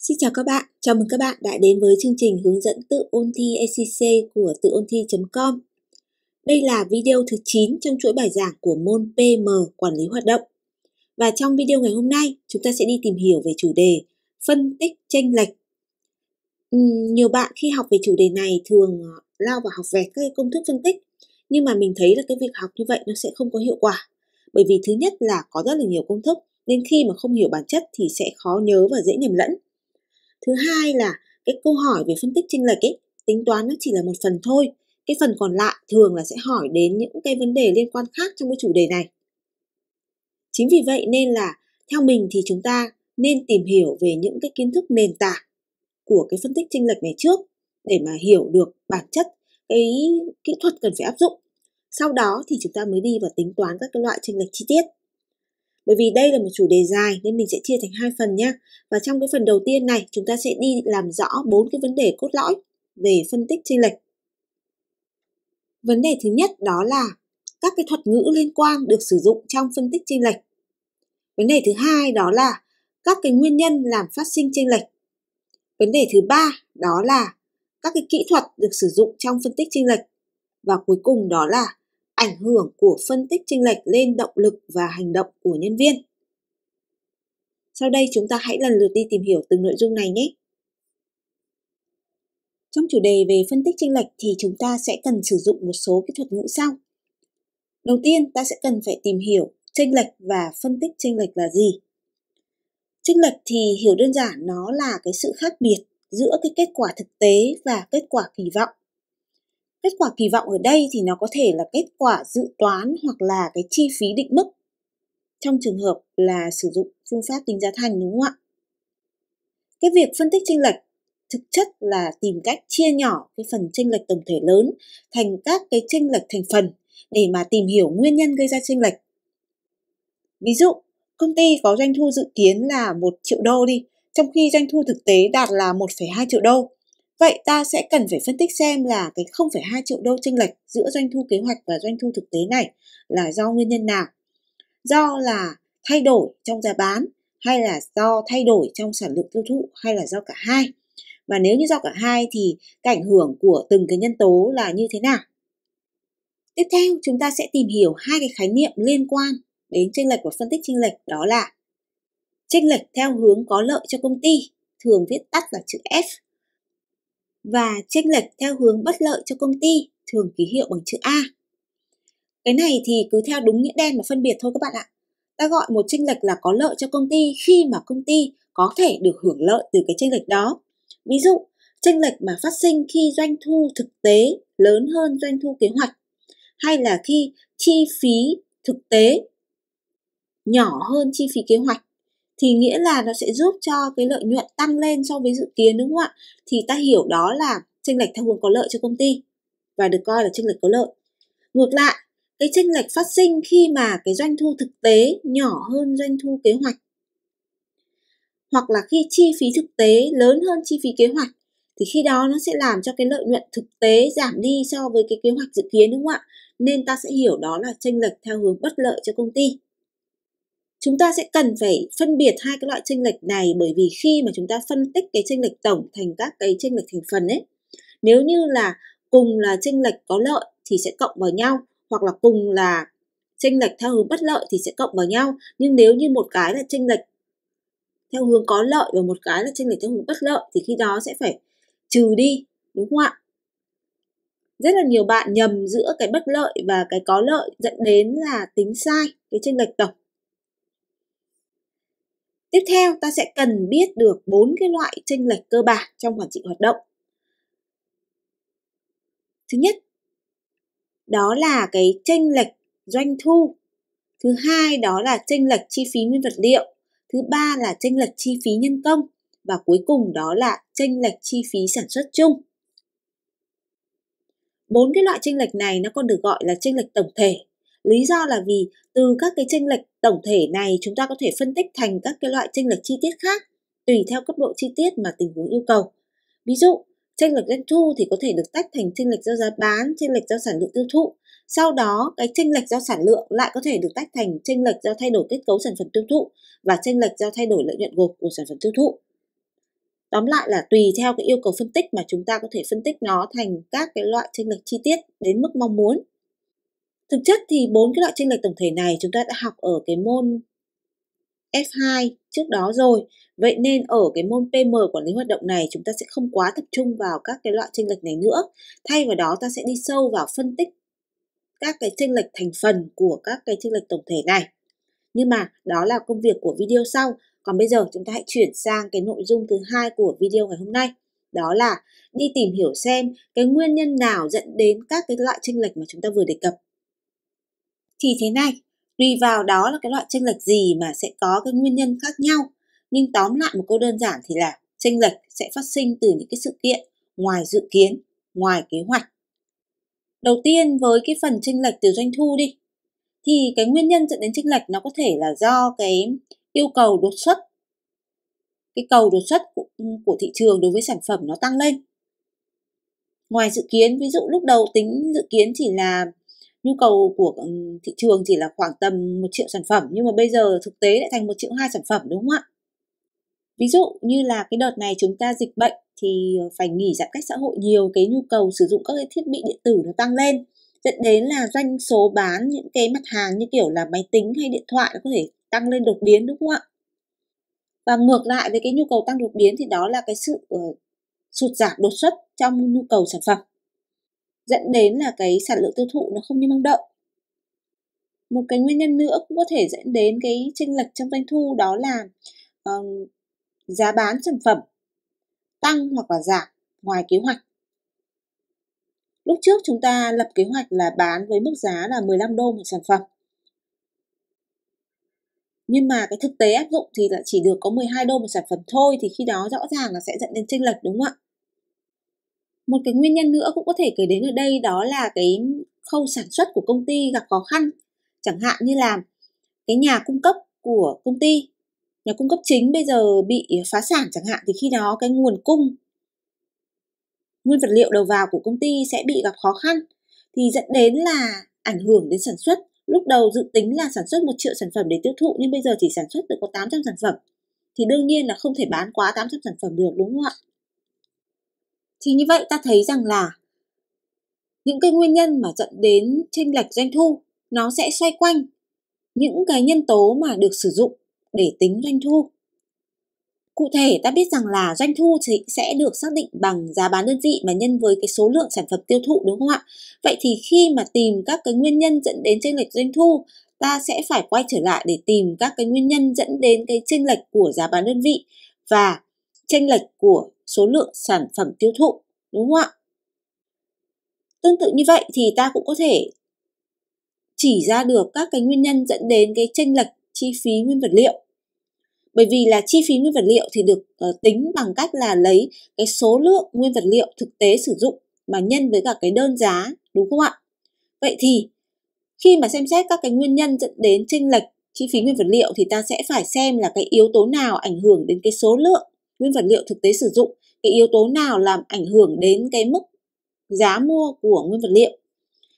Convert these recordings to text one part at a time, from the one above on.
Xin chào các bạn, chào mừng các bạn đã đến với chương trình hướng dẫn tự ôn thi ACC của tự ôn thi.com. Đây là video thứ 9 trong chuỗi bài giảng của môn PM Quản lý hoạt động. Và trong video ngày hôm nay, chúng ta sẽ đi tìm hiểu về chủ đề phân tích tranh lệch. nhiều bạn khi học về chủ đề này thường ờ, lao vào học về các công thức phân tích, nhưng mà mình thấy là cái việc học như vậy nó sẽ không có hiệu quả. Bởi vì thứ nhất là có rất là nhiều công thức, nên khi mà không hiểu bản chất thì sẽ khó nhớ và dễ nhầm lẫn thứ hai là cái câu hỏi về phân tích chênh lệch ấy tính toán nó chỉ là một phần thôi cái phần còn lại thường là sẽ hỏi đến những cái vấn đề liên quan khác trong cái chủ đề này chính vì vậy nên là theo mình thì chúng ta nên tìm hiểu về những cái kiến thức nền tảng của cái phân tích chênh lệch này trước để mà hiểu được bản chất cái kỹ thuật cần phải áp dụng sau đó thì chúng ta mới đi vào tính toán các cái loại chênh lệch chi tiết bởi vì đây là một chủ đề dài nên mình sẽ chia thành hai phần nhé. Và trong cái phần đầu tiên này chúng ta sẽ đi làm rõ bốn cái vấn đề cốt lõi về phân tích chênh lệch. Vấn đề thứ nhất đó là các cái thuật ngữ liên quan được sử dụng trong phân tích chênh lệch. Vấn đề thứ hai đó là các cái nguyên nhân làm phát sinh chênh lệch. Vấn đề thứ ba đó là các cái kỹ thuật được sử dụng trong phân tích chênh lệch. Và cuối cùng đó là ảnh hưởng của phân tích chênh lệch lên động lực và hành động của nhân viên. Sau đây chúng ta hãy lần lượt đi tìm hiểu từng nội dung này nhé. Trong chủ đề về phân tích chênh lệch thì chúng ta sẽ cần sử dụng một số kỹ thuật ngữ sau. Đầu tiên, ta sẽ cần phải tìm hiểu chênh lệch và phân tích chênh lệch là gì. Chênh lệch thì hiểu đơn giản nó là cái sự khác biệt giữa cái kết quả thực tế và kết quả kỳ vọng. Kết quả kỳ vọng ở đây thì nó có thể là kết quả dự toán hoặc là cái chi phí định mức trong trường hợp là sử dụng phương pháp tính giá thành đúng không ạ? Cái việc phân tích chênh lệch thực chất là tìm cách chia nhỏ cái phần chênh lệch tổng thể lớn thành các cái chênh lệch thành phần để mà tìm hiểu nguyên nhân gây ra chênh lệch. Ví dụ, công ty có doanh thu dự kiến là 1 triệu đô đi, trong khi doanh thu thực tế đạt là 1,2 triệu đô Vậy ta sẽ cần phải phân tích xem là cái 0,2 triệu đô chênh lệch giữa doanh thu kế hoạch và doanh thu thực tế này là do nguyên nhân nào? Do là thay đổi trong giá bán hay là do thay đổi trong sản lượng tiêu thụ hay là do cả hai? Và nếu như do cả hai thì cái ảnh hưởng của từng cái nhân tố là như thế nào? Tiếp theo chúng ta sẽ tìm hiểu hai cái khái niệm liên quan đến chênh lệch và phân tích chênh lệch đó là chênh lệch theo hướng có lợi cho công ty, thường viết tắt là chữ F và tranh lệch theo hướng bất lợi cho công ty thường ký hiệu bằng chữ A. Cái này thì cứ theo đúng nghĩa đen mà phân biệt thôi các bạn ạ. Ta gọi một tranh lệch là có lợi cho công ty khi mà công ty có thể được hưởng lợi từ cái tranh lệch đó. Ví dụ, tranh lệch mà phát sinh khi doanh thu thực tế lớn hơn doanh thu kế hoạch hay là khi chi phí thực tế nhỏ hơn chi phí kế hoạch thì nghĩa là nó sẽ giúp cho cái lợi nhuận tăng lên so với dự kiến đúng không ạ? Thì ta hiểu đó là chênh lệch theo hướng có lợi cho công ty và được coi là chênh lệch có lợi. Ngược lại, cái chênh lệch phát sinh khi mà cái doanh thu thực tế nhỏ hơn doanh thu kế hoạch hoặc là khi chi phí thực tế lớn hơn chi phí kế hoạch thì khi đó nó sẽ làm cho cái lợi nhuận thực tế giảm đi so với cái kế hoạch dự kiến đúng không ạ? Nên ta sẽ hiểu đó là chênh lệch theo hướng bất lợi cho công ty chúng ta sẽ cần phải phân biệt hai cái loại tranh lệch này bởi vì khi mà chúng ta phân tích cái tranh lệch tổng thành các cái tranh lệch thành phần ấy nếu như là cùng là tranh lệch có lợi thì sẽ cộng vào nhau hoặc là cùng là tranh lệch theo hướng bất lợi thì sẽ cộng vào nhau nhưng nếu như một cái là tranh lệch theo hướng có lợi và một cái là tranh lệch theo hướng bất lợi thì khi đó sẽ phải trừ đi đúng không ạ rất là nhiều bạn nhầm giữa cái bất lợi và cái có lợi dẫn đến là tính sai cái tranh lệch tổng Tiếp theo, ta sẽ cần biết được bốn cái loại chênh lệch cơ bản trong quản trị hoạt động. Thứ nhất, đó là cái chênh lệch doanh thu. Thứ hai, đó là chênh lệch chi phí nguyên vật liệu. Thứ ba là chênh lệch chi phí nhân công và cuối cùng đó là chênh lệch chi phí sản xuất chung. Bốn cái loại chênh lệch này nó còn được gọi là chênh lệch tổng thể Lý do là vì từ các cái tranh lệch tổng thể này chúng ta có thể phân tích thành các cái loại tranh lệch chi tiết khác tùy theo cấp độ chi tiết mà tình huống yêu cầu. Ví dụ, tranh lệch doanh thu thì có thể được tách thành tranh lệch do giá bán, tranh lệch do sản lượng tiêu thụ. Sau đó, cái tranh lệch do sản lượng lại có thể được tách thành tranh lệch do thay đổi kết cấu sản phẩm tiêu thụ và tranh lệch do thay đổi lợi nhuận gộp của sản phẩm tiêu thụ. Tóm lại là tùy theo cái yêu cầu phân tích mà chúng ta có thể phân tích nó thành các cái loại tranh lệch chi tiết đến mức mong muốn. Thực chất thì bốn cái loại chênh lệch tổng thể này chúng ta đã học ở cái môn F2 trước đó rồi. Vậy nên ở cái môn PM quản lý hoạt động này chúng ta sẽ không quá tập trung vào các cái loại chênh lệch này nữa. Thay vào đó ta sẽ đi sâu vào phân tích các cái chênh lệch thành phần của các cái chênh lệch tổng thể này. Nhưng mà đó là công việc của video sau. Còn bây giờ chúng ta hãy chuyển sang cái nội dung thứ hai của video ngày hôm nay. Đó là đi tìm hiểu xem cái nguyên nhân nào dẫn đến các cái loại chênh lệch mà chúng ta vừa đề cập thì thế này tùy vào đó là cái loại tranh lệch gì mà sẽ có cái nguyên nhân khác nhau nhưng tóm lại một câu đơn giản thì là tranh lệch sẽ phát sinh từ những cái sự kiện ngoài dự kiến ngoài kế hoạch đầu tiên với cái phần tranh lệch từ doanh thu đi thì cái nguyên nhân dẫn đến tranh lệch nó có thể là do cái yêu cầu đột xuất cái cầu đột xuất của, của thị trường đối với sản phẩm nó tăng lên ngoài dự kiến ví dụ lúc đầu tính dự kiến chỉ là nhu cầu của ừ, thị trường chỉ là khoảng tầm một triệu sản phẩm nhưng mà bây giờ thực tế lại thành một triệu hai sản phẩm đúng không ạ ví dụ như là cái đợt này chúng ta dịch bệnh thì phải nghỉ giãn cách xã hội nhiều cái nhu cầu sử dụng các cái thiết bị điện tử nó tăng lên dẫn đến là doanh số bán những cái mặt hàng như kiểu là máy tính hay điện thoại nó có thể tăng lên đột biến đúng không ạ và ngược lại với cái nhu cầu tăng đột biến thì đó là cái sự uh, sụt giảm đột xuất trong nhu cầu sản phẩm dẫn đến là cái sản lượng tiêu thụ nó không như mong đợi một cái nguyên nhân nữa cũng có thể dẫn đến cái chênh lệch trong doanh thu đó là um, giá bán sản phẩm tăng hoặc là giảm ngoài kế hoạch lúc trước chúng ta lập kế hoạch là bán với mức giá là 15 đô một sản phẩm nhưng mà cái thực tế áp dụng thì là chỉ được có 12 đô một sản phẩm thôi thì khi đó rõ ràng là sẽ dẫn đến chênh lệch đúng không ạ một cái nguyên nhân nữa cũng có thể kể đến ở đây đó là cái khâu sản xuất của công ty gặp khó khăn chẳng hạn như là cái nhà cung cấp của công ty nhà cung cấp chính bây giờ bị phá sản chẳng hạn thì khi đó cái nguồn cung nguyên vật liệu đầu vào của công ty sẽ bị gặp khó khăn thì dẫn đến là ảnh hưởng đến sản xuất lúc đầu dự tính là sản xuất một triệu sản phẩm để tiêu thụ nhưng bây giờ chỉ sản xuất được có 800 sản phẩm thì đương nhiên là không thể bán quá 800 sản phẩm được đúng không ạ thì như vậy ta thấy rằng là những cái nguyên nhân mà dẫn đến chênh lệch doanh thu nó sẽ xoay quanh những cái nhân tố mà được sử dụng để tính doanh thu. Cụ thể ta biết rằng là doanh thu thì sẽ được xác định bằng giá bán đơn vị mà nhân với cái số lượng sản phẩm tiêu thụ đúng không ạ? Vậy thì khi mà tìm các cái nguyên nhân dẫn đến chênh lệch doanh thu, ta sẽ phải quay trở lại để tìm các cái nguyên nhân dẫn đến cái chênh lệch của giá bán đơn vị và chênh lệch của số lượng sản phẩm tiêu thụ, đúng không ạ? Tương tự như vậy thì ta cũng có thể chỉ ra được các cái nguyên nhân dẫn đến cái chênh lệch chi phí nguyên vật liệu. Bởi vì là chi phí nguyên vật liệu thì được uh, tính bằng cách là lấy cái số lượng nguyên vật liệu thực tế sử dụng mà nhân với cả cái đơn giá, đúng không ạ? Vậy thì khi mà xem xét các cái nguyên nhân dẫn đến chênh lệch chi phí nguyên vật liệu thì ta sẽ phải xem là cái yếu tố nào ảnh hưởng đến cái số lượng nguyên vật liệu thực tế sử dụng cái yếu tố nào làm ảnh hưởng đến cái mức giá mua của nguyên vật liệu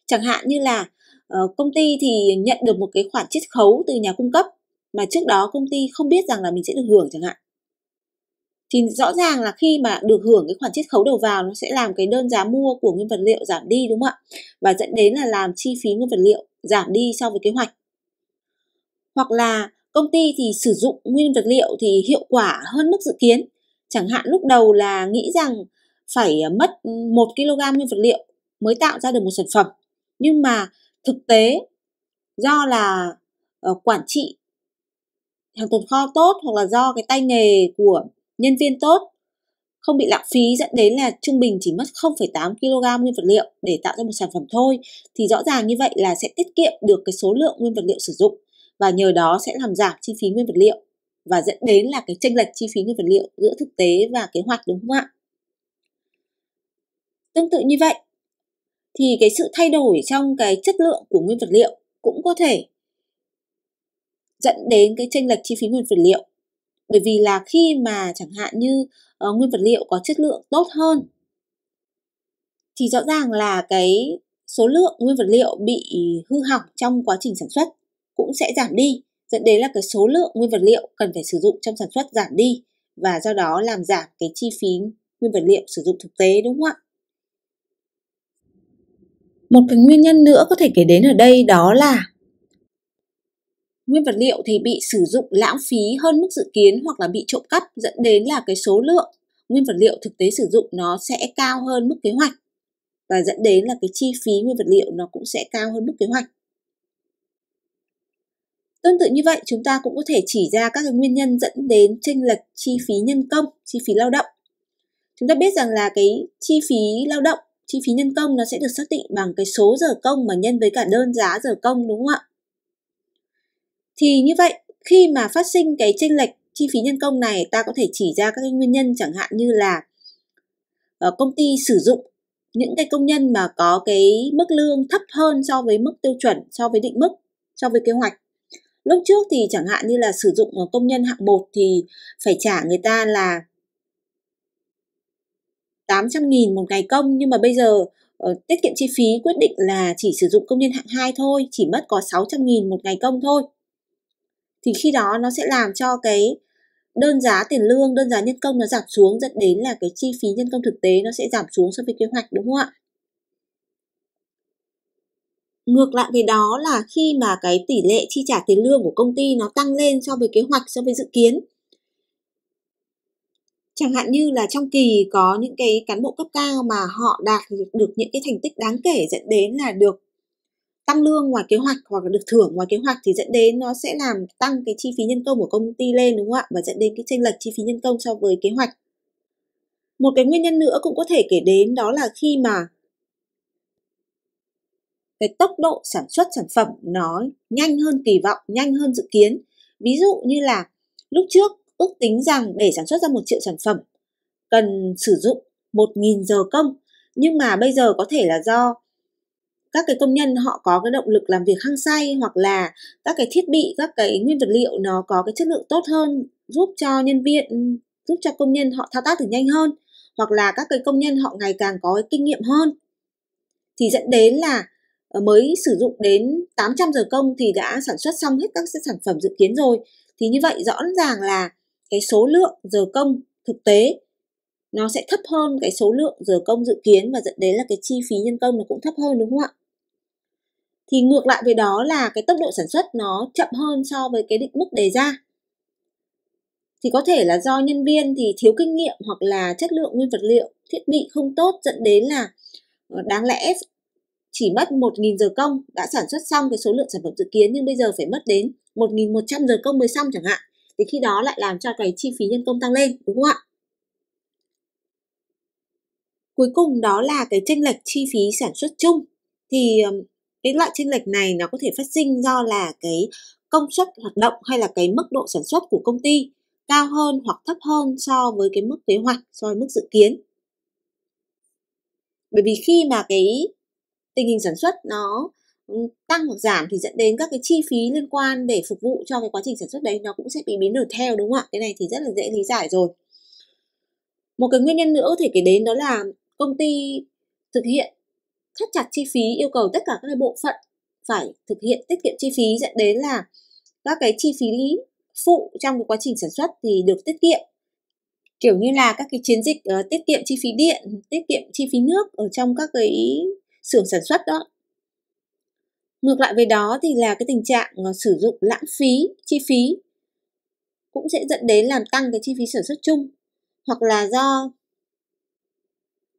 chẳng hạn như là ờ, công ty thì nhận được một cái khoản chiết khấu từ nhà cung cấp mà trước đó công ty không biết rằng là mình sẽ được hưởng chẳng hạn thì rõ ràng là khi mà được hưởng cái khoản chiết khấu đầu vào nó sẽ làm cái đơn giá mua của nguyên vật liệu giảm đi đúng không ạ và dẫn đến là làm chi phí nguyên vật liệu giảm đi so với kế hoạch hoặc là công ty thì sử dụng nguyên vật liệu thì hiệu quả hơn mức dự kiến chẳng hạn lúc đầu là nghĩ rằng phải à, mất 1 kg nguyên vật liệu mới tạo ra được một sản phẩm nhưng mà thực tế do là ờ, quản trị hàng tồn kho tốt hoặc là do cái tay nghề của nhân viên tốt không bị lãng phí dẫn đến là trung bình chỉ mất 0,8 kg nguyên vật liệu để tạo ra một sản phẩm thôi thì rõ ràng như vậy là sẽ tiết kiệm được cái số lượng nguyên vật liệu sử dụng và nhờ đó sẽ làm giảm chi phí nguyên vật liệu và dẫn đến là cái tranh lệch chi phí nguyên vật liệu giữa thực tế và kế hoạch đúng không ạ? Tương tự như vậy thì cái sự thay đổi trong cái chất lượng của nguyên vật liệu cũng có thể dẫn đến cái tranh lệch chi phí nguyên vật liệu. Bởi vì là khi mà chẳng hạn như uh, nguyên vật liệu có chất lượng tốt hơn thì rõ ràng là cái số lượng nguyên vật liệu bị hư hỏng trong quá trình sản xuất cũng sẽ giảm đi dẫn đến là cái số lượng nguyên vật liệu cần phải sử dụng trong sản xuất giảm đi và do đó làm giảm cái chi phí nguyên vật liệu sử dụng thực tế đúng không ạ? Một cái nguyên nhân nữa có thể kể đến ở đây đó là nguyên vật liệu thì bị sử dụng lãng phí hơn mức dự kiến hoặc là bị trộm cắp dẫn đến là cái số lượng nguyên vật liệu thực tế sử dụng nó sẽ cao hơn mức kế hoạch và dẫn đến là cái chi phí nguyên vật liệu nó cũng sẽ cao hơn mức kế hoạch. Tương tự như vậy, chúng ta cũng có thể chỉ ra các cái nguyên nhân dẫn đến chênh lệch chi phí nhân công, chi phí lao động. Chúng ta biết rằng là cái chi phí lao động, chi phí nhân công nó sẽ được xác định bằng cái số giờ công mà nhân với cả đơn giá giờ công đúng không ạ? Thì như vậy, khi mà phát sinh cái chênh lệch chi phí nhân công này, ta có thể chỉ ra các cái nguyên nhân chẳng hạn như là ờ, công ty sử dụng những cái công nhân mà có cái mức lương thấp hơn so với mức tiêu chuẩn, so với định mức, so với kế hoạch lúc trước thì chẳng hạn như là sử dụng ờ, công nhân hạng 1 thì phải trả người ta là 800 nghìn một ngày công nhưng mà bây giờ uh, tiết kiệm chi phí quyết định là chỉ sử dụng công nhân hạng 2 thôi, chỉ mất có 600 nghìn một ngày công thôi. Thì khi đó nó sẽ làm cho cái đơn giá tiền lương, đơn giá nhân công nó giảm xuống dẫn đến là cái chi phí nhân công thực tế nó sẽ giảm xuống so với kế hoạch đúng không ạ? ngược lại với đó là khi mà cái tỷ lệ chi trả tiền lương của công ty nó tăng lên so với kế hoạch so với dự kiến chẳng hạn như là trong kỳ có những cái cán bộ cấp cao mà họ đạt được những cái thành tích đáng kể dẫn đến là được tăng lương ngoài kế hoạch hoặc là được thưởng ngoài kế hoạch thì dẫn đến nó sẽ làm tăng cái chi phí nhân công của công ty lên đúng không ạ và dẫn đến cái chênh lệch chi phí nhân công so với kế hoạch một cái nguyên nhân nữa cũng có thể kể đến đó là khi mà cái tốc độ sản xuất sản phẩm nó nhanh hơn kỳ vọng, nhanh hơn dự kiến. Ví dụ như là lúc trước ước tính rằng để sản xuất ra một triệu sản phẩm cần sử dụng một nghìn giờ công nhưng mà bây giờ có thể là do các cái công nhân họ có cái động lực làm việc hăng say hoặc là các cái thiết bị các cái nguyên vật liệu nó có cái chất lượng tốt hơn giúp cho nhân viên giúp cho công nhân họ thao tác được nhanh hơn hoặc là các cái công nhân họ ngày càng có cái kinh nghiệm hơn thì dẫn đến là Ờ, mới sử dụng đến 800 giờ công thì đã sản xuất xong hết các sản phẩm dự kiến rồi thì như vậy rõ ràng là cái số lượng giờ công thực tế nó sẽ thấp hơn cái số lượng giờ công dự kiến và dẫn đến là cái chi phí nhân công nó cũng thấp hơn đúng không ạ? Thì ngược lại với đó là cái tốc độ sản xuất nó chậm hơn so với cái định mức đề ra. Thì có thể là do nhân viên thì thiếu kinh nghiệm hoặc là chất lượng nguyên vật liệu, thiết bị không tốt dẫn đến là ờ, đáng lẽ chỉ mất 1.000 giờ công đã sản xuất xong cái số lượng sản phẩm dự kiến nhưng bây giờ phải mất đến 1.100 giờ công mới xong chẳng hạn thì khi đó lại làm cho cái chi phí nhân công tăng lên đúng không ạ cuối cùng đó là cái chênh lệch chi phí sản xuất chung thì cái loại chênh lệch này nó có thể phát sinh do là cái công suất hoạt động hay là cái mức độ sản xuất của công ty cao hơn hoặc thấp hơn so với cái mức kế hoạch so với mức dự kiến bởi vì khi mà cái tình hình sản xuất nó ừ, tăng hoặc giảm thì dẫn đến các cái chi phí liên quan để phục vụ cho cái quá trình sản xuất đấy nó cũng sẽ bị biến đổi theo đúng không ạ cái này thì rất là dễ lý giải rồi một cái nguyên nhân nữa có thể kể đến đó là công ty thực hiện thắt chặt chi phí yêu cầu tất cả các cái bộ phận phải thực hiện tiết kiệm chi phí dẫn đến là các cái chi phí phụ trong cái quá trình sản xuất thì được tiết kiệm kiểu như là các cái chiến dịch uh, tiết kiệm chi phí điện tiết kiệm chi phí nước ở trong các cái xưởng sản xuất đó ngược lại với đó thì là cái tình trạng ờ, sử dụng lãng phí chi phí cũng sẽ dẫn đến làm tăng cái chi phí sản xuất chung hoặc là do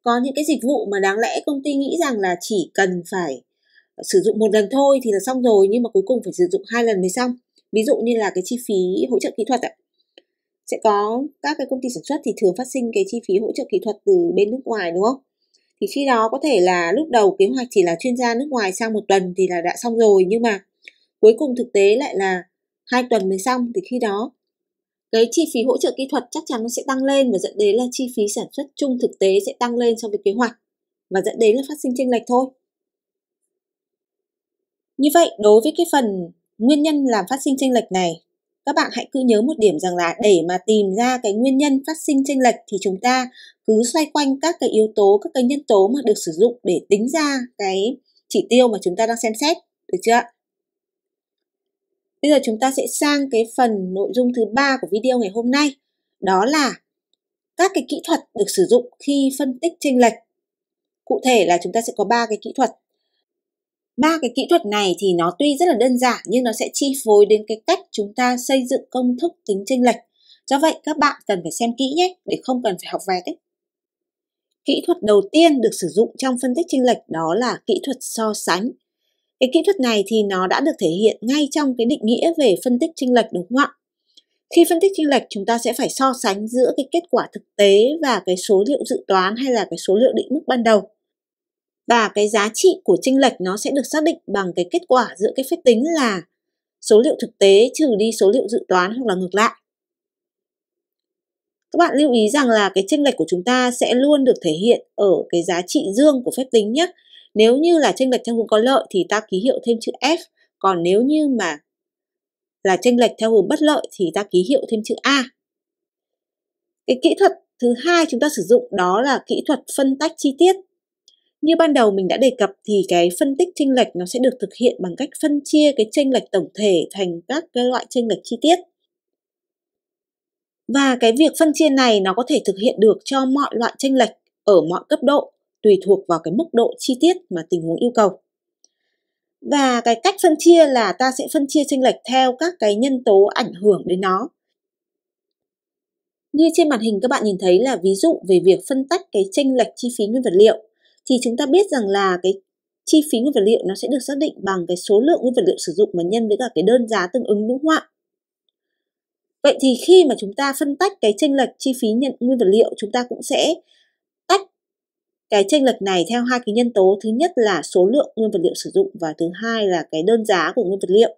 có những cái dịch vụ mà đáng lẽ công ty nghĩ rằng là chỉ cần phải sử dụng một lần thôi thì là xong rồi nhưng mà cuối cùng phải sử dụng hai lần mới xong ví dụ như là cái chi phí hỗ trợ kỹ thuật ạ sẽ có các cái công ty sản xuất thì thường phát sinh cái chi phí hỗ trợ kỹ thuật từ bên nước ngoài đúng không thì khi đó có thể là lúc đầu kế hoạch chỉ là chuyên gia nước ngoài sang một tuần thì là đã xong rồi nhưng mà cuối cùng thực tế lại là hai tuần mới xong thì khi đó cái chi phí hỗ trợ kỹ thuật chắc chắn nó sẽ tăng lên và dẫn đến là chi phí sản xuất chung thực tế sẽ tăng lên so với kế hoạch và dẫn đến là phát sinh chênh lệch thôi. Như vậy đối với cái phần nguyên nhân làm phát sinh chênh lệch này, các bạn hãy cứ nhớ một điểm rằng là để mà tìm ra cái nguyên nhân phát sinh chênh lệch thì chúng ta cứ xoay quanh các cái yếu tố các cái nhân tố mà được sử dụng để tính ra cái chỉ tiêu mà chúng ta đang xem xét được chưa bây giờ chúng ta sẽ sang cái phần nội dung thứ ba của video ngày hôm nay đó là các cái kỹ thuật được sử dụng khi phân tích chênh lệch cụ thể là chúng ta sẽ có ba cái kỹ thuật ba cái kỹ thuật này thì nó tuy rất là đơn giản nhưng nó sẽ chi phối đến cái cách chúng ta xây dựng công thức tính chênh lệch do vậy các bạn cần phải xem kỹ nhé để không cần phải học vẹt ấy kỹ thuật đầu tiên được sử dụng trong phân tích chênh lệch đó là kỹ thuật so sánh. Cái kỹ thuật này thì nó đã được thể hiện ngay trong cái định nghĩa về phân tích chênh lệch đúng không ạ? Khi phân tích chênh lệch chúng ta sẽ phải so sánh giữa cái kết quả thực tế và cái số liệu dự toán hay là cái số liệu định mức ban đầu. Và cái giá trị của chênh lệch nó sẽ được xác định bằng cái kết quả giữa cái phép tính là số liệu thực tế trừ đi số liệu dự toán hoặc là ngược lại. Các bạn lưu ý rằng là cái chênh lệch của chúng ta sẽ luôn được thể hiện ở cái giá trị dương của phép tính nhé. Nếu như là chênh lệch theo hướng có lợi thì ta ký hiệu thêm chữ F, còn nếu như mà là chênh lệch theo hướng bất lợi thì ta ký hiệu thêm chữ A. Cái kỹ thuật thứ hai chúng ta sử dụng đó là kỹ thuật phân tách chi tiết. Như ban đầu mình đã đề cập thì cái phân tích chênh lệch nó sẽ được thực hiện bằng cách phân chia cái chênh lệch tổng thể thành các cái loại chênh lệch chi tiết. Và cái việc phân chia này nó có thể thực hiện được cho mọi loại tranh lệch ở mọi cấp độ, tùy thuộc vào cái mức độ chi tiết mà tình huống yêu cầu. Và cái cách phân chia là ta sẽ phân chia tranh lệch theo các cái nhân tố ảnh hưởng đến nó. Như trên màn hình các bạn nhìn thấy là ví dụ về việc phân tách cái tranh lệch chi phí nguyên vật liệu thì chúng ta biết rằng là cái chi phí nguyên vật liệu nó sẽ được xác định bằng cái số lượng nguyên vật liệu sử dụng mà nhân với cả cái đơn giá tương ứng đúng không ạ? Vậy thì khi mà chúng ta phân tách cái tranh lệch chi phí nhận nguyên vật liệu, chúng ta cũng sẽ tách cái tranh lệch này theo hai cái nhân tố. Thứ nhất là số lượng nguyên vật liệu sử dụng và thứ hai là cái đơn giá của nguyên vật liệu.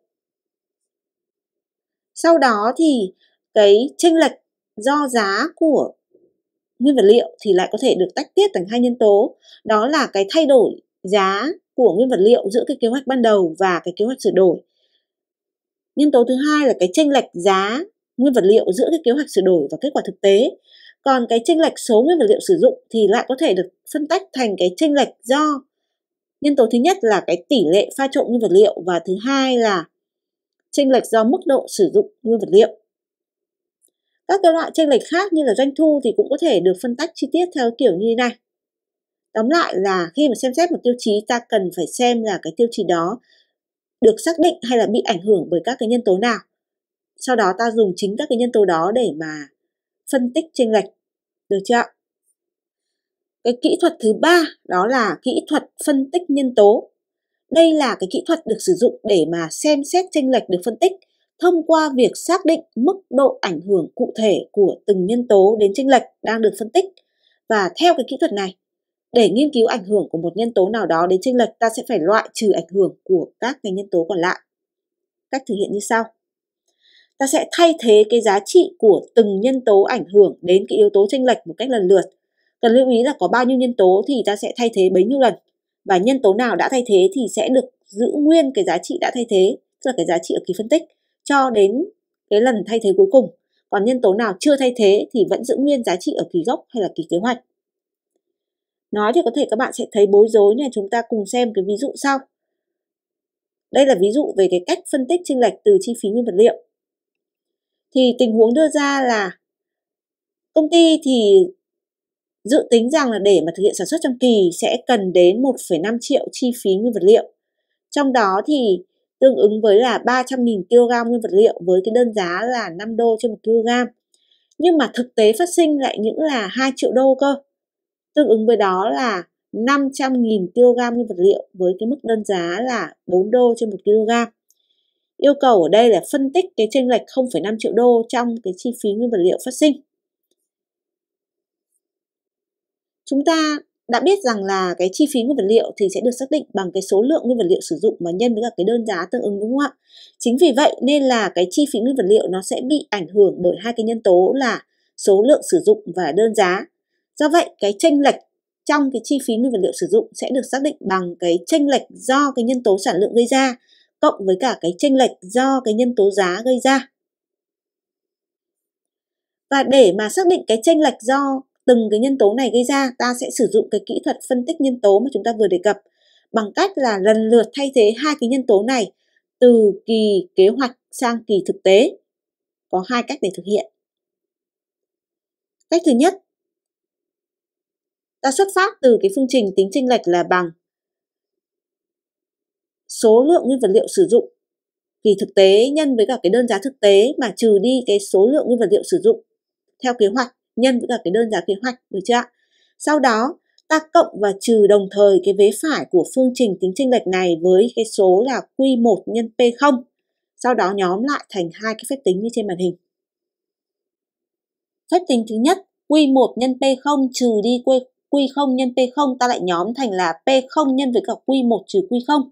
Sau đó thì cái tranh lệch do giá của nguyên vật liệu thì lại có thể được tách tiết thành hai nhân tố. Đó là cái thay đổi giá của nguyên vật liệu giữa cái kế hoạch ban đầu và cái kế hoạch sửa đổi. Nhân tố thứ hai là cái tranh lệch giá nguyên vật liệu giữa cái kế hoạch sửa đổi và kết quả thực tế còn cái chênh lệch số nguyên vật liệu sử dụng thì lại có thể được phân tách thành cái chênh lệch do nhân tố thứ nhất là cái tỷ lệ pha trộn nguyên vật liệu và thứ hai là chênh lệch do mức độ sử dụng nguyên vật liệu các cái loại chênh lệch khác như là doanh thu thì cũng có thể được phân tách chi tiết theo kiểu như thế này tóm lại là khi mà xem xét một tiêu chí ta cần phải xem là cái tiêu chí đó được xác định hay là bị ảnh hưởng bởi các cái nhân tố nào sau đó ta dùng chính các cái nhân tố đó để mà phân tích chênh lệch được chưa cái kỹ thuật thứ ba đó là kỹ thuật phân tích nhân tố đây là cái kỹ thuật được sử dụng để mà xem xét chênh lệch được phân tích thông qua việc xác định mức độ ảnh hưởng cụ thể của từng nhân tố đến chênh lệch đang được phân tích và theo cái kỹ thuật này để nghiên cứu ảnh hưởng của một nhân tố nào đó đến chênh lệch ta sẽ phải loại trừ ảnh hưởng của các cái nhân tố còn lại cách thực hiện như sau ta sẽ thay thế cái giá trị của từng nhân tố ảnh hưởng đến cái yếu tố chênh lệch một cách lần lượt cần lưu ý là có bao nhiêu nhân tố thì ta sẽ thay thế bấy nhiêu lần và nhân tố nào đã thay thế thì sẽ được giữ nguyên cái giá trị đã thay thế tức là cái giá trị ở kỳ phân tích cho đến cái lần thay thế cuối cùng còn nhân tố nào chưa thay thế thì vẫn giữ nguyên giá trị ở kỳ gốc hay là kỳ kế hoạch nói thì có thể các bạn sẽ thấy bối rối nên chúng ta cùng xem cái ví dụ sau đây là ví dụ về cái cách phân tích chênh lệch từ chi phí nguyên vật liệu thì tình huống đưa ra là công ty thì dự tính rằng là để mà thực hiện sản xuất trong kỳ sẽ cần đến 1,5 triệu chi phí nguyên vật liệu. Trong đó thì tương ứng với là 300.000 kg nguyên vật liệu với cái đơn giá là 5 đô trên 1 kg. Nhưng mà thực tế phát sinh lại những là 2 triệu đô cơ. Tương ứng với đó là 500.000 kg nguyên vật liệu với cái mức đơn giá là 4 đô trên 1 kg. Yêu cầu ở đây là phân tích cái chênh lệch 0,5 triệu đô trong cái chi phí nguyên vật liệu phát sinh. Chúng ta đã biết rằng là cái chi phí nguyên vật liệu thì sẽ được xác định bằng cái số lượng nguyên vật liệu sử dụng mà nhân với cả cái đơn giá tương ứng đúng không ạ? Chính vì vậy nên là cái chi phí nguyên vật liệu nó sẽ bị ảnh hưởng bởi hai cái nhân tố là số lượng sử dụng và đơn giá. Do vậy cái chênh lệch trong cái chi phí nguyên vật liệu sử dụng sẽ được xác định bằng cái chênh lệch do cái nhân tố sản lượng gây ra cộng với cả cái chênh lệch do cái nhân tố giá gây ra. Và để mà xác định cái chênh lệch do từng cái nhân tố này gây ra, ta sẽ sử dụng cái kỹ thuật phân tích nhân tố mà chúng ta vừa đề cập bằng cách là lần lượt thay thế hai cái nhân tố này từ kỳ kế hoạch sang kỳ thực tế. Có hai cách để thực hiện. Cách thứ nhất, ta xuất phát từ cái phương trình tính chênh lệch là bằng số lượng nguyên vật liệu sử dụng thì thực tế nhân với cả cái đơn giá thực tế mà trừ đi cái số lượng nguyên vật liệu sử dụng theo kế hoạch nhân với cả cái đơn giá kế hoạch được chưa ạ sau đó ta cộng và trừ đồng thời cái vế phải của phương trình tính chênh lệch này với cái số là Q1 nhân P0 sau đó nhóm lại thành hai cái phép tính như trên màn hình phép tính thứ nhất Q1 nhân P0 trừ đi Q0 nhân P0 ta lại nhóm thành là P0 nhân với cả Q1 trừ Q0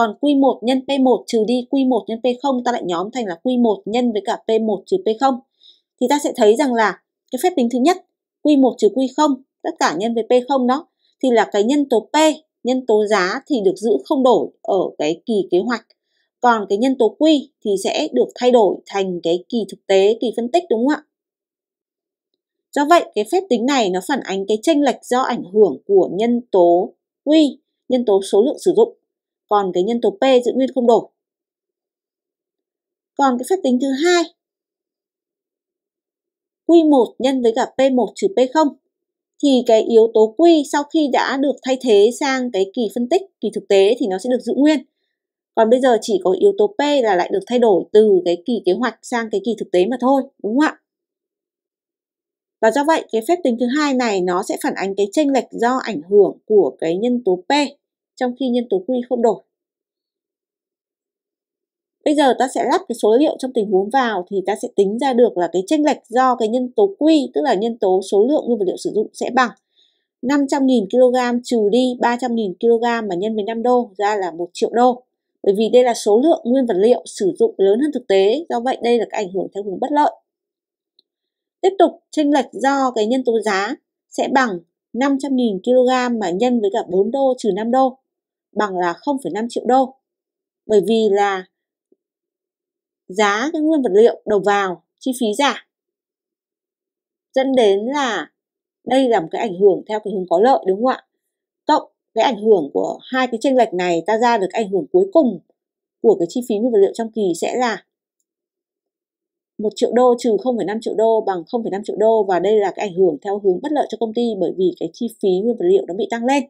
còn Q1 nhân P1 trừ đi Q1 nhân P0 ta lại nhóm thành là Q1 nhân với cả P1 trừ P0. Thì ta sẽ thấy rằng là cái phép tính thứ nhất Q1 trừ Q0 tất cả nhân với P0 đó thì là cái nhân tố P, nhân tố giá thì được giữ không đổi ở cái kỳ kế hoạch. Còn cái nhân tố Q thì sẽ được thay đổi thành cái kỳ thực tế, kỳ phân tích đúng không ạ? Do vậy, cái phép tính này nó phản ánh cái chênh lệch do ảnh hưởng của nhân tố Q, nhân tố số lượng sử dụng còn cái nhân tố P giữ nguyên không đổi. Còn cái phép tính thứ hai Q1 nhân với cả P1 trừ P0 thì cái yếu tố Q sau khi đã được thay thế sang cái kỳ phân tích, kỳ thực tế thì nó sẽ được giữ nguyên. Còn bây giờ chỉ có yếu tố P là lại được thay đổi từ cái kỳ kế hoạch sang cái kỳ thực tế mà thôi, đúng không ạ? Và do vậy cái phép tính thứ hai này nó sẽ phản ánh cái chênh lệch do ảnh hưởng của cái nhân tố P trong khi nhân tố quy không đổi. Bây giờ ta sẽ lắp cái số liệu trong tình huống vào thì ta sẽ tính ra được là cái chênh lệch do cái nhân tố quy tức là nhân tố số lượng nguyên vật liệu sử dụng sẽ bằng 500.000 kg trừ đi 300.000 kg mà nhân với 5 đô ra là 1 triệu đô. Bởi vì đây là số lượng nguyên vật liệu sử dụng lớn hơn thực tế, do vậy đây là cái ảnh hưởng theo hướng bất lợi. Tiếp tục, chênh lệch do cái nhân tố giá sẽ bằng 500.000 kg mà nhân với cả 4 đô trừ 5 đô bằng là 0,5 triệu đô bởi vì là giá cái nguyên vật liệu đầu vào chi phí giảm dẫn đến là đây là một cái ảnh hưởng theo cái hướng có lợi đúng không ạ cộng cái ảnh hưởng của hai cái chênh lệch này ta ra được ảnh hưởng cuối cùng của cái chi phí nguyên vật liệu trong kỳ sẽ là 1 triệu đô trừ 0,5 triệu đô bằng 0,5 triệu đô và đây là cái ảnh hưởng theo hướng bất lợi cho công ty bởi vì cái chi phí nguyên vật liệu nó bị tăng lên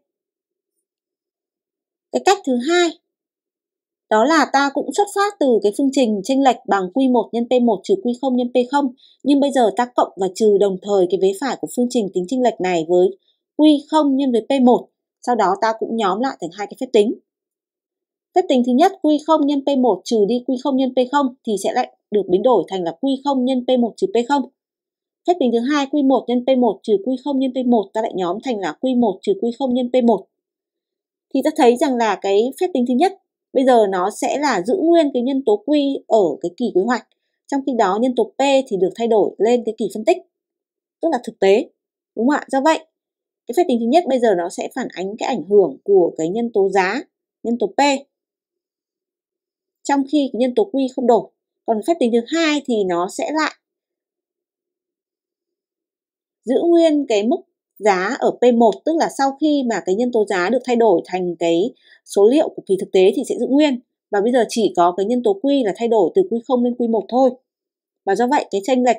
cái cách thứ hai đó là ta cũng xuất phát từ cái phương trình chênh lệch bằng Q1 nhân P1 trừ Q0 nhân P0 nhưng bây giờ ta cộng và trừ đồng thời cái vế phải của phương trình tính chênh lệch này với Q0 nhân với P1 sau đó ta cũng nhóm lại thành hai cái phép tính phép tính thứ nhất Q0 nhân P1 trừ đi Q0 nhân P0 thì sẽ lại được biến đổi thành là Q0 nhân P1 trừ P0 phép tính thứ hai Q1 nhân P1 trừ Q0 nhân P1 ta lại nhóm thành là Q1 trừ Q0 nhân P1 thì ta thấy rằng là cái phép tính thứ nhất bây giờ nó sẽ là giữ nguyên cái nhân tố quy ở cái kỳ kế hoạch trong khi đó nhân tố P thì được thay đổi lên cái kỳ phân tích tức là thực tế đúng không ạ do vậy cái phép tính thứ nhất bây giờ nó sẽ phản ánh cái ảnh hưởng của cái nhân tố giá nhân tố P trong khi cái nhân tố quy không đổi còn phép tính thứ hai thì nó sẽ lại giữ nguyên cái mức giá ở P1 tức là sau khi mà cái nhân tố giá được thay đổi thành cái số liệu của kỳ thực tế thì sẽ giữ nguyên và bây giờ chỉ có cái nhân tố Q là thay đổi từ Q0 lên Q1 thôi. Và do vậy cái chênh lệch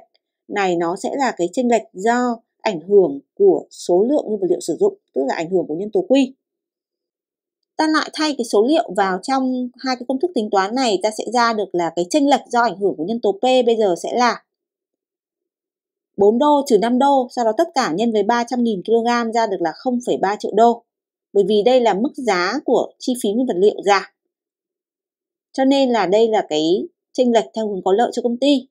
này nó sẽ là cái chênh lệch do ảnh hưởng của số lượng nguyên vật liệu sử dụng tức là ảnh hưởng của nhân tố Q. Ta lại thay cái số liệu vào trong hai cái công thức tính toán này ta sẽ ra được là cái chênh lệch do ảnh hưởng của nhân tố P bây giờ sẽ là 4 đô trừ 5 đô, sau đó tất cả nhân với 300.000 kg ra được là 0,3 triệu đô. Bởi vì đây là mức giá của chi phí nguyên vật liệu giảm. Cho nên là đây là cái chênh lệch theo hướng có lợi cho công ty.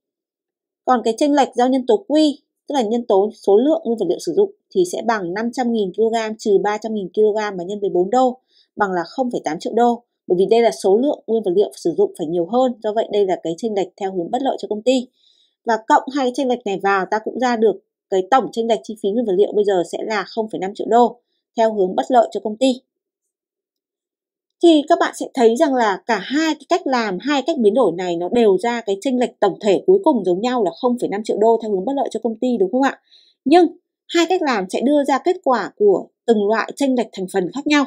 Còn cái chênh lệch do nhân tố quy tức là nhân tố số lượng nguyên vật liệu sử dụng thì sẽ bằng 500.000 kg trừ 300.000 kg mà nhân với 4 đô bằng là 0,8 triệu đô. Bởi vì đây là số lượng nguyên vật liệu sử dụng phải nhiều hơn, do vậy đây là cái chênh lệch theo hướng bất lợi cho công ty và cộng hai cái tranh lệch này vào ta cũng ra được cái tổng tranh lệch chi phí nguyên vật liệu bây giờ sẽ là 0,5 triệu đô theo hướng bất lợi cho công ty. Thì các bạn sẽ thấy rằng là cả hai cái cách làm, hai cách biến đổi này nó đều ra cái tranh lệch tổng thể cuối cùng giống nhau là 0,5 triệu đô theo hướng bất lợi cho công ty đúng không ạ? Nhưng hai cách làm sẽ đưa ra kết quả của từng loại tranh lệch thành phần khác nhau.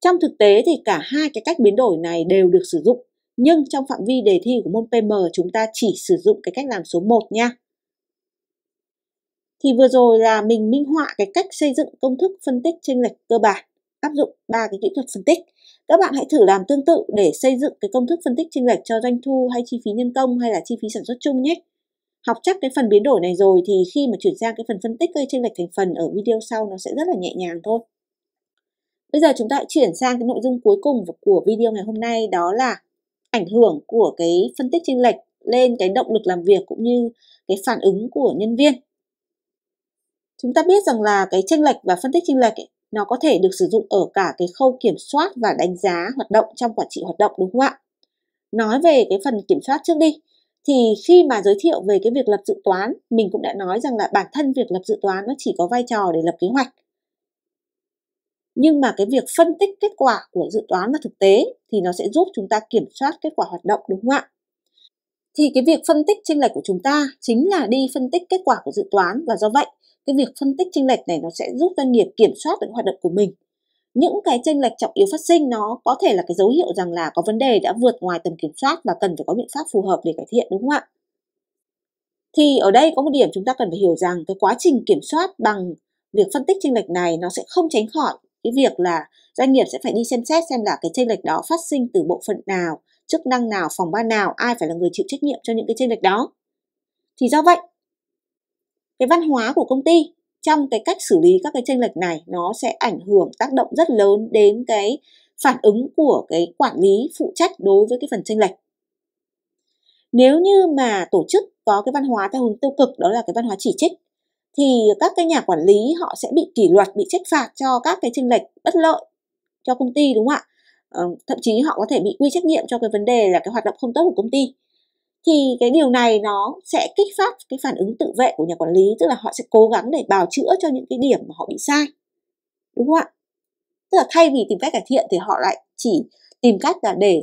Trong thực tế thì cả hai cái cách biến đổi này đều được sử dụng nhưng trong phạm vi đề thi của môn PM chúng ta chỉ sử dụng cái cách làm số 1 nha. Thì vừa rồi là mình minh họa cái cách xây dựng công thức phân tích chênh lệch cơ bản, áp dụng ba cái kỹ thuật phân tích. Các bạn hãy thử làm tương tự để xây dựng cái công thức phân tích chênh lệch cho doanh thu hay chi phí nhân công hay là chi phí sản xuất chung nhé. Học chắc cái phần biến đổi này rồi thì khi mà chuyển sang cái phần phân tích cây chênh lệch thành phần ở video sau nó sẽ rất là nhẹ nhàng thôi. Bây giờ chúng ta chuyển sang cái nội dung cuối cùng của video ngày hôm nay đó là ảnh hưởng của cái phân tích chênh lệch lên cái động lực làm việc cũng như cái phản ứng của nhân viên. Chúng ta biết rằng là cái chênh lệch và phân tích chênh lệch ấy, nó có thể được sử dụng ở cả cái khâu kiểm soát và đánh giá hoạt động trong quản trị hoạt động đúng không ạ? Nói về cái phần kiểm soát trước đi thì khi mà giới thiệu về cái việc lập dự toán, mình cũng đã nói rằng là bản thân việc lập dự toán nó chỉ có vai trò để lập kế hoạch nhưng mà cái việc phân tích kết quả của dự toán và thực tế thì nó sẽ giúp chúng ta kiểm soát kết quả hoạt động đúng không ạ? Thì cái việc phân tích chênh lệch của chúng ta chính là đi phân tích kết quả của dự toán và do vậy cái việc phân tích chênh lệch này nó sẽ giúp doanh nghiệp kiểm soát được hoạt động của mình. Những cái chênh lệch trọng yếu phát sinh nó có thể là cái dấu hiệu rằng là có vấn đề đã vượt ngoài tầm kiểm soát và cần phải có biện pháp phù hợp để cải thiện đúng không ạ? Thì ở đây có một điểm chúng ta cần phải hiểu rằng cái quá trình kiểm soát bằng việc phân tích chênh lệch này nó sẽ không tránh khỏi cái việc là doanh nghiệp sẽ phải đi xem xét xem là cái chênh lệch đó phát sinh từ bộ phận nào chức năng nào phòng ban nào ai phải là người chịu trách nhiệm cho những cái chênh lệch đó thì do vậy cái văn hóa của công ty trong cái cách xử lý các cái chênh lệch này nó sẽ ảnh hưởng tác động rất lớn đến cái phản ứng của cái quản lý phụ trách đối với cái phần chênh lệch nếu như mà tổ chức có cái văn hóa theo hướng tiêu cực đó là cái văn hóa chỉ trích thì các cái nhà quản lý họ sẽ bị kỷ luật bị trách phạt cho các cái chênh lệch bất lợi cho công ty đúng không ạ ờ, thậm chí họ có thể bị quy trách nhiệm cho cái vấn đề là cái hoạt động không tốt của công ty thì cái điều này nó sẽ kích phát cái phản ứng tự vệ của nhà quản lý tức là họ sẽ cố gắng để bào chữa cho những cái điểm mà họ bị sai đúng không ạ tức là thay vì tìm cách cải thiện thì họ lại chỉ tìm cách là để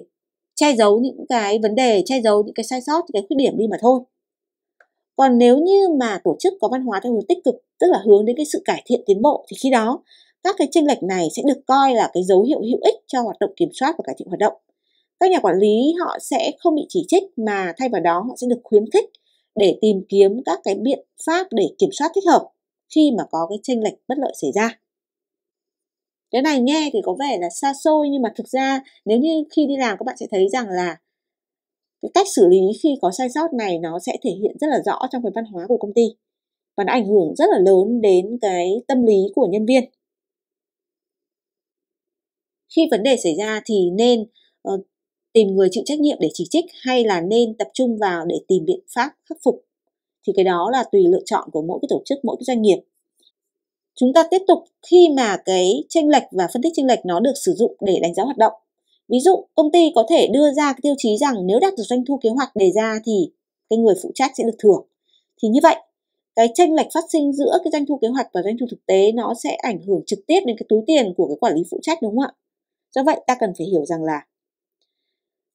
che giấu những cái vấn đề che giấu những cái sai sót những cái khuyết điểm đi mà thôi còn nếu như mà tổ chức có văn hóa theo hướng tích cực tức là hướng đến cái sự cải thiện tiến bộ thì khi đó các cái tranh lệch này sẽ được coi là cái dấu hiệu hữu ích cho hoạt động kiểm soát và cải thiện hoạt động các nhà quản lý họ sẽ không bị chỉ trích mà thay vào đó họ sẽ được khuyến khích để tìm kiếm các cái biện pháp để kiểm soát thích hợp khi mà có cái tranh lệch bất lợi xảy ra cái này nghe thì có vẻ là xa xôi nhưng mà thực ra nếu như khi đi làm các bạn sẽ thấy rằng là cách xử lý khi có sai sót này nó sẽ thể hiện rất là rõ trong cái văn hóa của công ty và nó ảnh hưởng rất là lớn đến cái tâm lý của nhân viên khi vấn đề xảy ra thì nên uh, tìm người chịu trách nhiệm để chỉ trích hay là nên tập trung vào để tìm biện pháp khắc phục thì cái đó là tùy lựa chọn của mỗi cái tổ chức mỗi cái doanh nghiệp chúng ta tiếp tục khi mà cái tranh lệch và phân tích tranh lệch nó được sử dụng để đánh giá hoạt động Ví dụ, công ty có thể đưa ra cái tiêu chí rằng nếu đạt được doanh thu kế hoạch đề ra thì cái người phụ trách sẽ được thưởng. Thì như vậy, cái tranh lệch phát sinh giữa cái doanh thu kế hoạch và doanh thu thực tế nó sẽ ảnh hưởng trực tiếp đến cái túi tiền của cái quản lý phụ trách đúng không ạ? Do vậy ta cần phải hiểu rằng là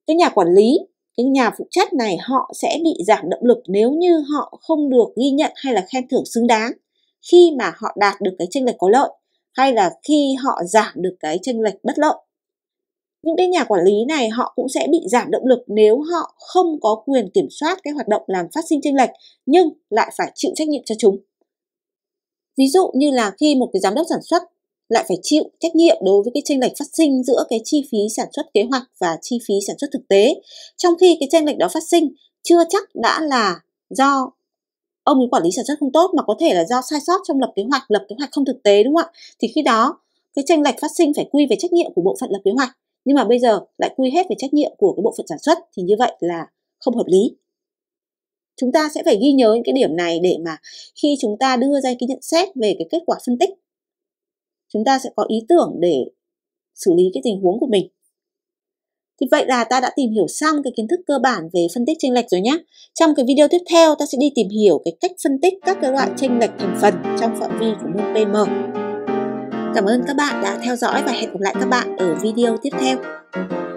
cái nhà quản lý, cái nhà phụ trách này họ sẽ bị giảm động lực nếu như họ không được ghi nhận hay là khen thưởng xứng đáng khi mà họ đạt được cái tranh lệch có lợi hay là khi họ giảm được cái tranh lệch bất lợi những cái nhà quản lý này họ cũng sẽ bị giảm động lực nếu họ không có quyền kiểm soát cái hoạt động làm phát sinh chênh lệch nhưng lại phải chịu trách nhiệm cho chúng. Ví dụ như là khi một cái giám đốc sản xuất lại phải chịu trách nhiệm đối với cái chênh lệch phát sinh giữa cái chi phí sản xuất kế hoạch và chi phí sản xuất thực tế, trong khi cái chênh lệch đó phát sinh chưa chắc đã là do ông quản lý sản xuất không tốt mà có thể là do sai sót trong lập kế hoạch, lập kế hoạch không thực tế đúng không ạ? Thì khi đó cái tranh lệch phát sinh phải quy về trách nhiệm của bộ phận lập kế hoạch nhưng mà bây giờ lại quy hết về trách nhiệm của cái bộ phận sản xuất thì như vậy là không hợp lý chúng ta sẽ phải ghi nhớ những cái điểm này để mà khi chúng ta đưa ra cái nhận xét về cái kết quả phân tích chúng ta sẽ có ý tưởng để xử lý cái tình huống của mình thì vậy là ta đã tìm hiểu xong cái kiến thức cơ bản về phân tích chênh lệch rồi nhé. Trong cái video tiếp theo ta sẽ đi tìm hiểu cái cách phân tích các cái loại chênh lệch thành phần trong phạm vi của môn PM. Cảm ơn các bạn đã theo dõi và hẹn gặp lại các bạn ở video tiếp theo.